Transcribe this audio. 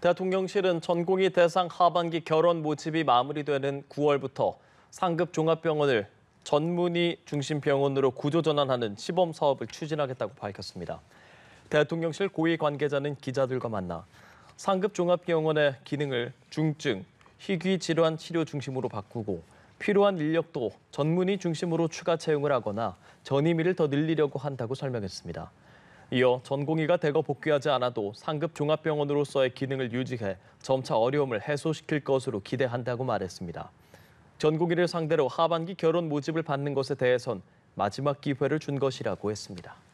대통령실은 전공의 대상 하반기 결혼 모집이 마무리되는 9월부터 상급 종합병원을 전문의 중심 병원으로 구조 전환하는 시범 사업을 추진하겠다고 밝혔습니다. 대통령실 고위 관계자는 기자들과 만나 상급 종합병원의 기능을 중증, 희귀 질환 치료 중심으로 바꾸고 필요한 인력도 전문의 중심으로 추가 채용을 하거나 전임위를더 늘리려고 한다고 설명했습니다. 이어 전공의가 대거 복귀하지 않아도 상급 종합병원으로서의 기능을 유지해 점차 어려움을 해소시킬 것으로 기대한다고 말했습니다. 전공의를 상대로 하반기 결혼 모집을 받는 것에 대해선 마지막 기회를 준 것이라고 했습니다.